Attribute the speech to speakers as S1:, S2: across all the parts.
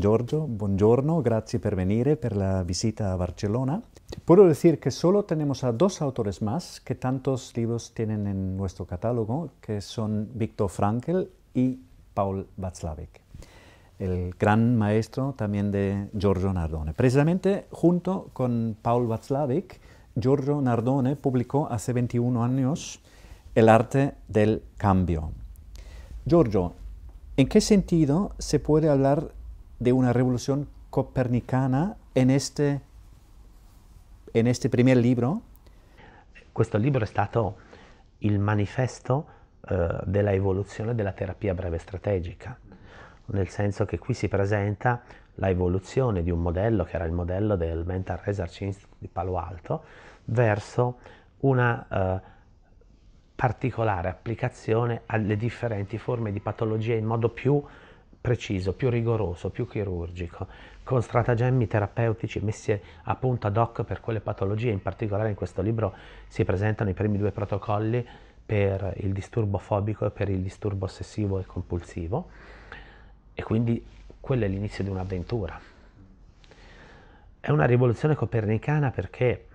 S1: Giorgio, buongiorno, grazie per venire, per la visita a Barcelona. Puedo decir que solo tenemos a dos autores más que tantos libros tienen en nuestro catálogo, que son Viktor Frankl y Paul Václavic, el gran maestro también de Giorgio Nardone. Precisamente junto con Paul Václavic, Giorgio Nardone publicó hace 21 años El arte del cambio. Giorgio, ¿en qué sentido se puede hablar de una revolución copernicana en este, en este primer libro? Questo libro è stato il manifesto
S2: eh, della evoluzione della terapia breve strategica, nel senso che qui si presenta la evoluzione di un modello che era il modello del Mental Research Institute di Palo Alto verso una eh, particolare applicazione alle differenti forme di patologia in modo più preciso, più rigoroso, più chirurgico, con stratagemmi terapeutici messi a punto ad hoc per quelle patologie, in particolare in questo libro si presentano i primi due protocolli per il disturbo fobico e per il disturbo ossessivo e compulsivo e quindi quello è l'inizio di un'avventura. È una rivoluzione copernicana perché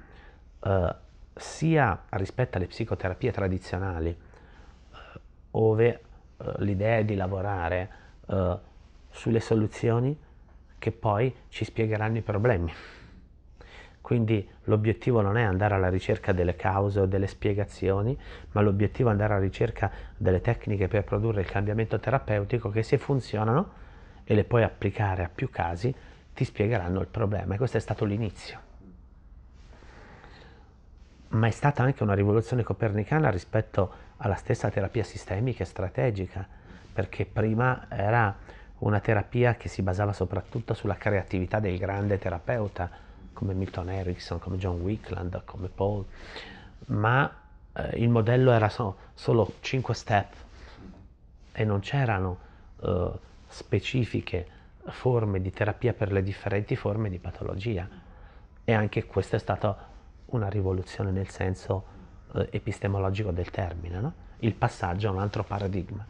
S2: eh, sia rispetto alle psicoterapie tradizionali, eh, ove eh, l'idea è di lavorare eh, sulle soluzioni che poi ci spiegheranno i problemi. Quindi l'obiettivo non è andare alla ricerca delle cause o delle spiegazioni, ma l'obiettivo è andare alla ricerca delle tecniche per produrre il cambiamento terapeutico che se funzionano e le puoi applicare a più casi ti spiegheranno il problema. E questo è stato l'inizio. Ma è stata anche una rivoluzione copernicana rispetto alla stessa terapia sistemica e strategica perché prima era una terapia che si basava soprattutto sulla creatività del grande terapeuta come Milton Erickson, come John Wickland, come Paul, ma eh, il modello era so, solo 5 step e non c'erano eh, specifiche forme di terapia per le differenti forme di patologia e anche questa è stata una rivoluzione nel senso eh, epistemologico del termine, no? il passaggio
S1: a un altro paradigma.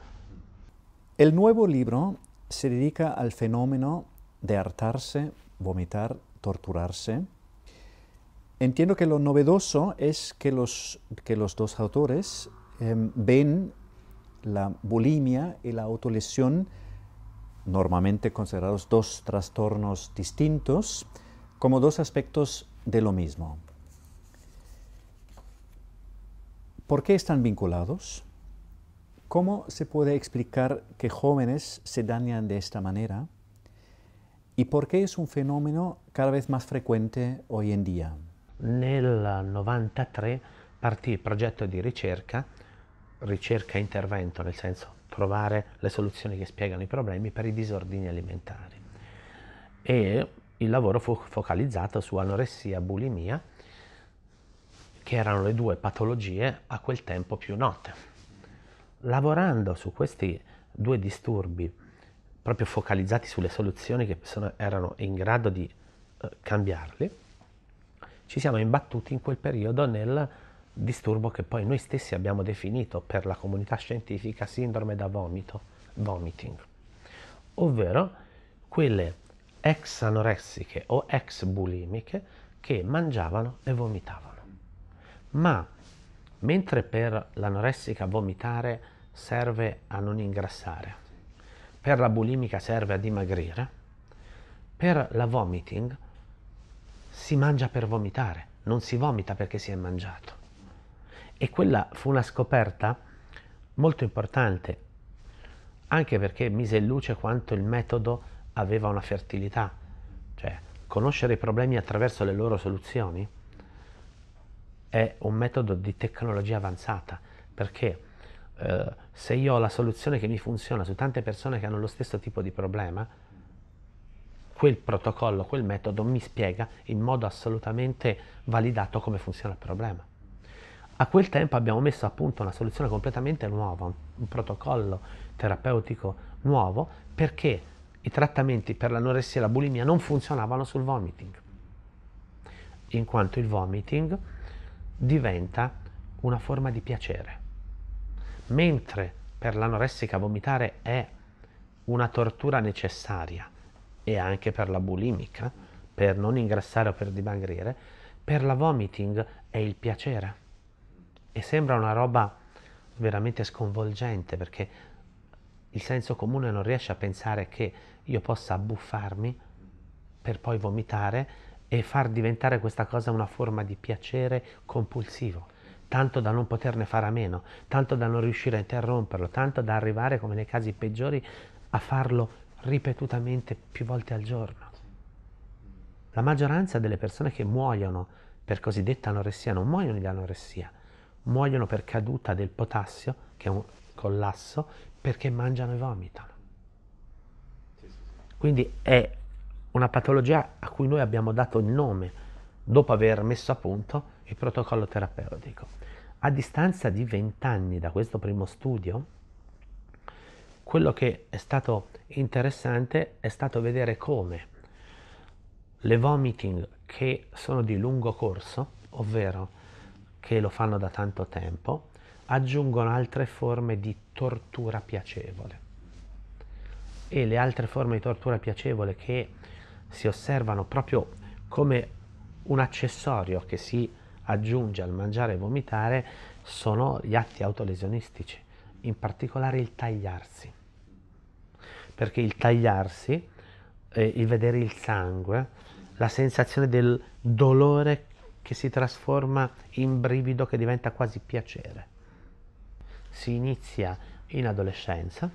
S1: El nuevo libro se dedica al fenómeno de hartarse, vomitar, torturarse. Entiendo que lo novedoso es que los, que los dos autores em, ven la bulimia y la autolesión, normalmente considerados dos trastornos distintos, como dos aspectos de lo mismo. ¿Por qué están vinculados? ¿Cómo se puede explicar que jóvenes se dañan de esta manera? ¿Y por qué es un fenómeno cada vez más frecuente hoy en día?
S2: Nel 93 partì il progetto di ricerca, ricerca e intervento, nel senso trovare le soluzioni che spiegano i problemi per i disordini alimentari. E il lavoro fu focalizzato su anoressia e bulimia, che erano le due patologie a quel tempo più note lavorando su questi due disturbi, proprio focalizzati sulle soluzioni che sono, erano in grado di eh, cambiarli, ci siamo imbattuti in quel periodo nel disturbo che poi noi stessi abbiamo definito per la comunità scientifica sindrome da vomito, vomiting, ovvero quelle ex anoressiche o ex bulimiche che mangiavano e vomitavano. Ma Mentre per l'anoressica vomitare serve a non ingrassare, per la bulimica serve a dimagrire, per la vomiting si mangia per vomitare, non si vomita perché si è mangiato. E quella fu una scoperta molto importante, anche perché mise in luce quanto il metodo aveva una fertilità, cioè conoscere i problemi attraverso le loro soluzioni è un metodo di tecnologia avanzata, perché eh, se io ho la soluzione che mi funziona su tante persone che hanno lo stesso tipo di problema, quel protocollo, quel metodo mi spiega in modo assolutamente validato come funziona il problema. A quel tempo abbiamo messo a punto una soluzione completamente nuova, un, un protocollo terapeutico nuovo, perché i trattamenti per l'anoressia e la bulimia non funzionavano sul vomiting, in quanto il vomiting diventa una forma di piacere. Mentre per l'anoressica vomitare è una tortura necessaria e anche per la bulimica, per non ingrassare o per dimagrire, per la vomiting è il piacere. E sembra una roba veramente sconvolgente perché il senso comune non riesce a pensare che io possa abbuffarmi per poi vomitare e far diventare questa cosa una forma di piacere compulsivo, tanto da non poterne fare a meno, tanto da non riuscire a interromperlo, tanto da arrivare, come nei casi peggiori, a farlo ripetutamente più volte al giorno. La maggioranza delle persone che muoiono per cosiddetta anoressia non muoiono di anoressia, muoiono per caduta del potassio, che è un collasso, perché mangiano e vomitano. Quindi è una patologia a cui noi abbiamo dato il nome dopo aver messo a punto il protocollo terapeutico. A distanza di 20 anni da questo primo studio, quello che è stato interessante è stato vedere come le vomiting che sono di lungo corso, ovvero che lo fanno da tanto tempo, aggiungono altre forme di tortura piacevole. E le altre forme di tortura piacevole che si osservano proprio come un accessorio che si aggiunge al mangiare e vomitare sono gli atti autolesionistici, in particolare il tagliarsi, perché il tagliarsi, eh, il vedere il sangue, la sensazione del dolore che si trasforma in brivido che diventa quasi piacere. Si inizia in adolescenza,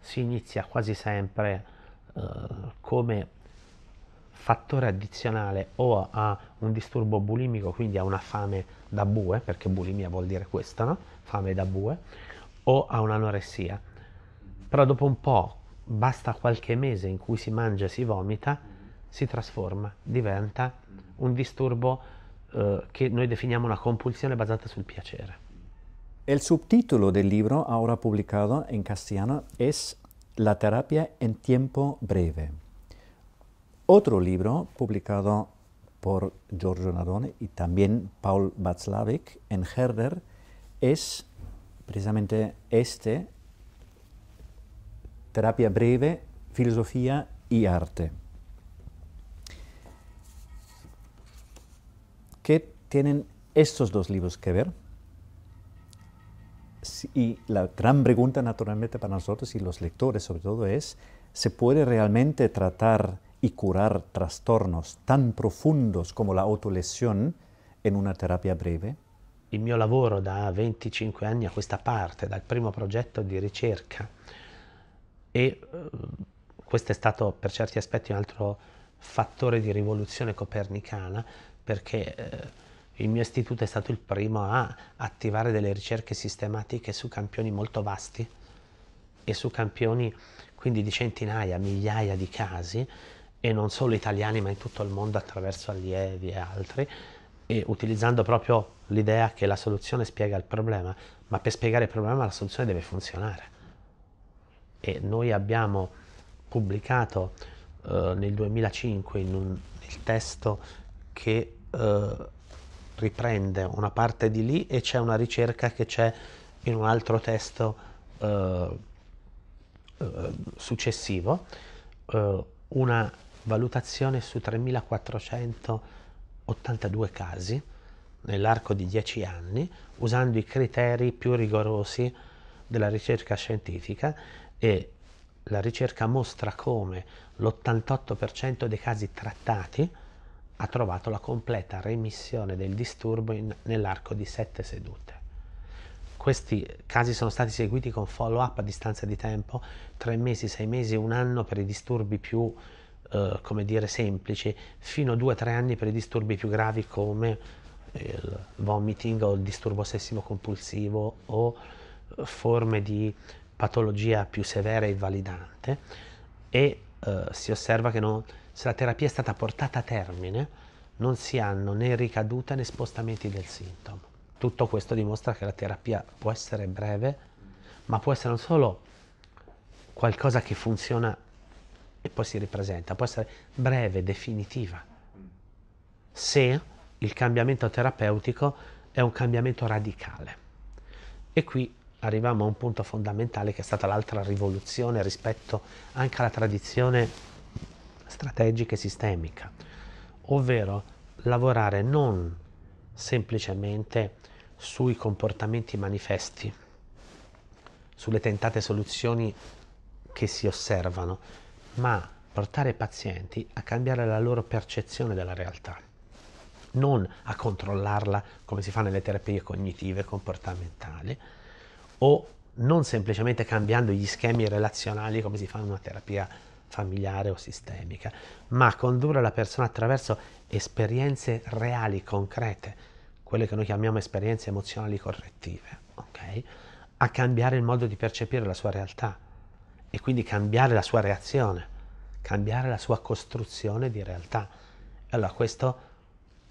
S2: si inizia quasi sempre eh, come fattore addizionale o a un disturbo bulimico, quindi a una fame da bue, perché bulimia vuol dire questo, no? fame da bue, o a un'anoressia. Però dopo un po', basta qualche mese in cui si mangia e si vomita, si trasforma, diventa un disturbo eh, che noi definiamo una compulsione basata sul piacere.
S1: Il subtitolo del libro, ora pubblicato in castellano, è La terapia in tempo breve. Otro libro publicado por Giorgio Nadone y también Paul Batzlavic en Herder es precisamente este, Terapia Breve, Filosofía y Arte, ¿Qué tienen estos dos libros que ver? Y la gran pregunta naturalmente para nosotros y los lectores sobre todo es, ¿se puede realmente tratar y curar trastornos tan profundos como la autolesión en una terapia breve?
S2: Il mio lavoro da 25 anni a questa parte, dal primo progetto di ricerca, e uh, questo è stato per certi aspetti un altro fattore di rivoluzione copernicana, perché uh, il mio istituto è stato il primo a attivare delle ricerche sistematiche su campioni molto vasti e su campioni quindi di centinaia, migliaia di casi e non solo italiani ma in tutto il mondo attraverso allievi e altri, e utilizzando proprio l'idea che la soluzione spiega il problema, ma per spiegare il problema la soluzione deve funzionare. E noi abbiamo pubblicato eh, nel 2005 in un, il testo che eh, riprende una parte di lì e c'è una ricerca che c'è in un altro testo eh, eh successivo, eh, una valutazione su 3.482 casi nell'arco di 10 anni usando i criteri più rigorosi della ricerca scientifica e la ricerca mostra come l'88% dei casi trattati ha trovato la completa remissione del disturbo in, nell'arco di 7 sedute. Questi casi sono stati seguiti con follow up a distanza di tempo, 3 mesi, 6 mesi, un anno per i disturbi più eh, come dire, semplici, fino a 2-3 anni per i disturbi più gravi come il vomiting o il disturbo ossessivo compulsivo o eh, forme di patologia più severa e invalidante e eh, si osserva che non, se la terapia è stata portata a termine non si hanno né ricadute né spostamenti del sintomo. Tutto questo dimostra che la terapia può essere breve, ma può essere non solo qualcosa che funziona e poi si ripresenta, può essere breve, definitiva. Se il cambiamento terapeutico è un cambiamento radicale. E qui arriviamo a un punto fondamentale che è stata l'altra rivoluzione rispetto anche alla tradizione strategica e sistemica, ovvero lavorare non semplicemente sui comportamenti manifesti, sulle tentate soluzioni che si osservano, ma portare i pazienti a cambiare la loro percezione della realtà, non a controllarla come si fa nelle terapie cognitive e comportamentali o non semplicemente cambiando gli schemi relazionali come si fa in una terapia familiare o sistemica, ma condurre la persona attraverso esperienze reali, concrete, quelle che noi chiamiamo esperienze emozionali correttive, okay? a cambiare il modo di percepire la sua realtà, e quindi cambiare la sua reazione, cambiare la sua costruzione di realtà. Allora questo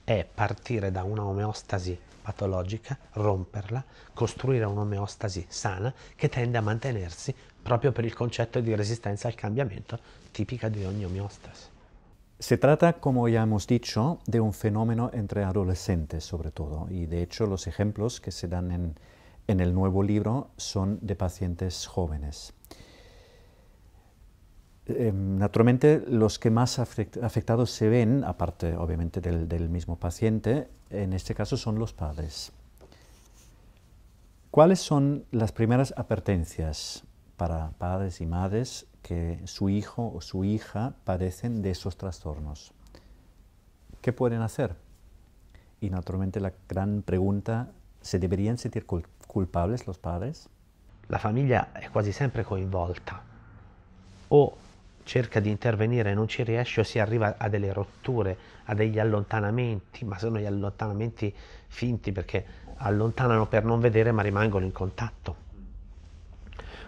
S2: è partire da una omeostasi patologica, romperla, costruire un'omeostasi sana che tende a mantenersi proprio per il concetto di resistenza al cambiamento tipica di ogni
S1: omeostasi. Se trata, como ya hemos dicho, de un fenómeno entre adolescentes sobre todo, y de hecho los ejemplos que se dan en, en el nuevo libro son de pacientes jóvenes. Em, naturalmente, los que más afectados se ven, aparte obviamente del, mismo paciente, en este caso son los padres. ¿Cuáles son las primeras advertencias para padres y madres que su hijo o su hija padecen de esos trastornos? ¿Qué pueden hacer? Y naturalmente la gran pregunta, ¿se deberían sentir culpables los padres? La familia es casi siempre coinvolta o cerca di intervenire e
S2: non ci riesce o si arriva a delle rotture, a degli allontanamenti, ma sono gli allontanamenti finti perché allontanano per non vedere ma rimangono in contatto.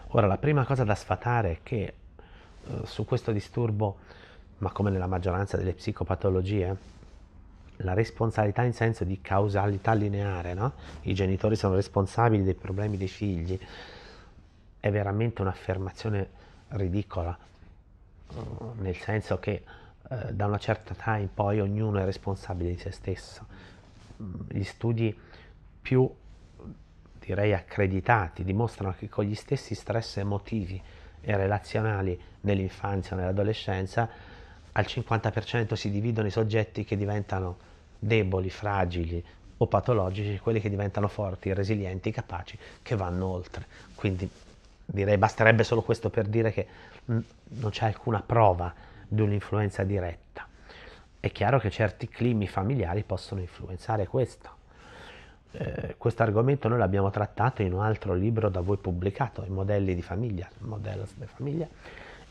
S2: Ora la prima cosa da sfatare è che eh, su questo disturbo, ma come nella maggioranza delle psicopatologie, la responsabilità in senso di causalità lineare, no? i genitori sono responsabili dei problemi dei figli, è veramente un'affermazione ridicola nel senso che eh, da una certa età in poi ognuno è responsabile di se stesso. Gli studi più direi accreditati dimostrano che con gli stessi stress emotivi e relazionali nell'infanzia o nell'adolescenza al 50% si dividono i soggetti che diventano deboli, fragili o patologici, quelli che diventano forti, resilienti, capaci, che vanno oltre. Quindi direi basterebbe solo questo per dire che mm, non c'è alcuna prova di un'influenza diretta. È chiaro che certi climi familiari possono influenzare questo. Eh, questo argomento noi l'abbiamo trattato in un altro libro da voi pubblicato, i modelli di famiglia, Models di famiglia,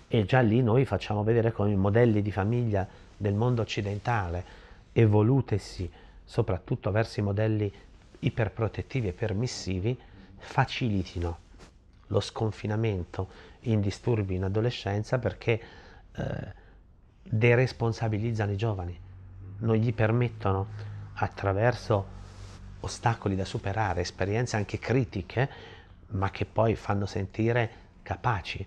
S2: e già lì noi facciamo vedere come i modelli di famiglia del mondo occidentale evolutesi soprattutto verso i modelli iperprotettivi e permissivi facilitino lo sconfinamento in disturbi in adolescenza perché eh, deresponsabilizzano i giovani, non gli permettono attraverso ostacoli da superare, esperienze anche critiche, ma che poi fanno sentire capaci,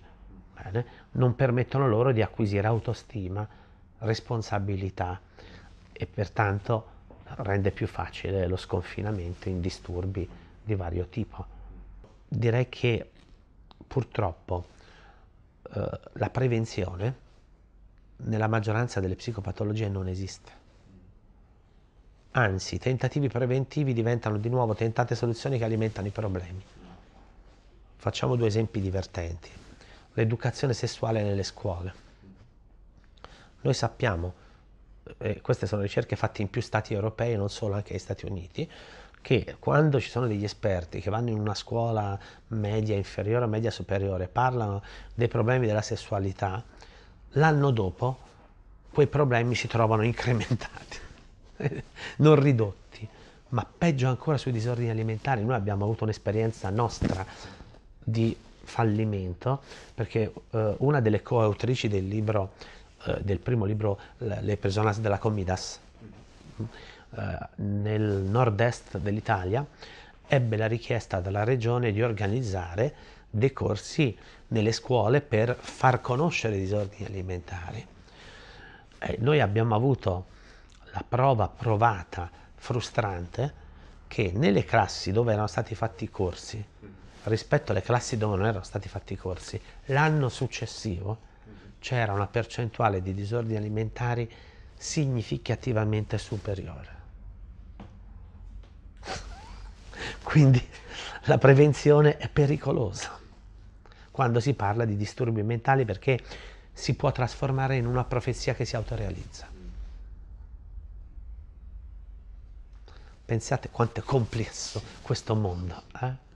S2: bene? non permettono loro di acquisire autostima, responsabilità e pertanto rende più facile lo sconfinamento in disturbi di vario tipo. Direi che purtroppo eh, la prevenzione nella maggioranza delle psicopatologie non esiste. Anzi, i tentativi preventivi diventano di nuovo tentate soluzioni che alimentano i problemi. Facciamo due esempi divertenti. L'educazione sessuale nelle scuole. Noi sappiamo, eh, queste sono ricerche fatte in più stati europei, non solo anche negli Stati Uniti, che quando ci sono degli esperti che vanno in una scuola media inferiore o media superiore parlano dei problemi della sessualità, l'anno dopo quei problemi si trovano incrementati, non ridotti, ma peggio ancora sui disordini alimentari. Noi abbiamo avuto un'esperienza nostra di fallimento perché eh, una delle coautrici del libro, eh, del primo libro, Le personas della comidas, eh, nel nord-est dell'Italia, ebbe la richiesta dalla regione di organizzare dei corsi nelle scuole per far conoscere i disordini alimentari. Eh, noi abbiamo avuto la prova provata, frustrante, che nelle classi dove erano stati fatti i corsi, rispetto alle classi dove non erano stati fatti i corsi, l'anno successivo c'era una percentuale di disordini alimentari significativamente superiore. Quindi la prevenzione è pericolosa quando si parla di disturbi mentali perché si può trasformare in una profezia che si autorealizza.
S1: Pensate quanto è complesso questo mondo. Eh?